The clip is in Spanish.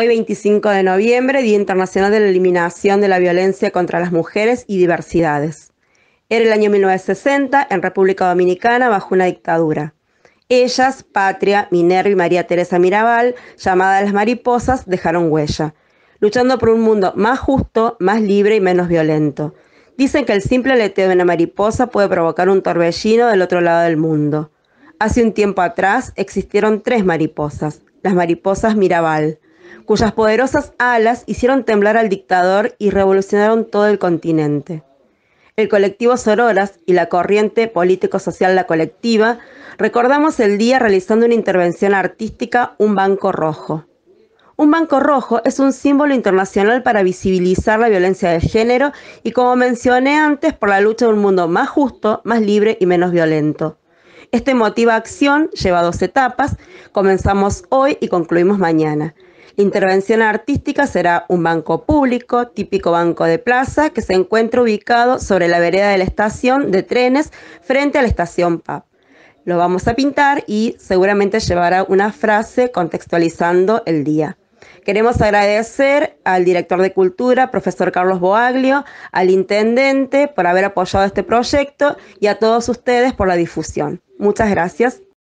Hoy 25 de noviembre, Día Internacional de la Eliminación de la Violencia contra las Mujeres y Diversidades. Era el año 1960 en República Dominicana bajo una dictadura. Ellas, Patria, Minerva y María Teresa Mirabal, llamadas las mariposas, dejaron huella, luchando por un mundo más justo, más libre y menos violento. Dicen que el simple aleteo de una mariposa puede provocar un torbellino del otro lado del mundo. Hace un tiempo atrás existieron tres mariposas, las mariposas Mirabal, cuyas poderosas alas hicieron temblar al dictador y revolucionaron todo el continente. El colectivo Sororas y la corriente político-social La Colectiva recordamos el día realizando una intervención artística Un Banco Rojo. Un banco rojo es un símbolo internacional para visibilizar la violencia de género y como mencioné antes, por la lucha de un mundo más justo, más libre y menos violento. Este motiva acción lleva dos etapas, comenzamos hoy y concluimos mañana. La intervención artística será un banco público, típico banco de plaza, que se encuentra ubicado sobre la vereda de la estación de trenes frente a la estación PAP. Lo vamos a pintar y seguramente llevará una frase contextualizando el día. Queremos agradecer al director de Cultura, profesor Carlos Boaglio, al intendente por haber apoyado este proyecto y a todos ustedes por la difusión. Muchas gracias.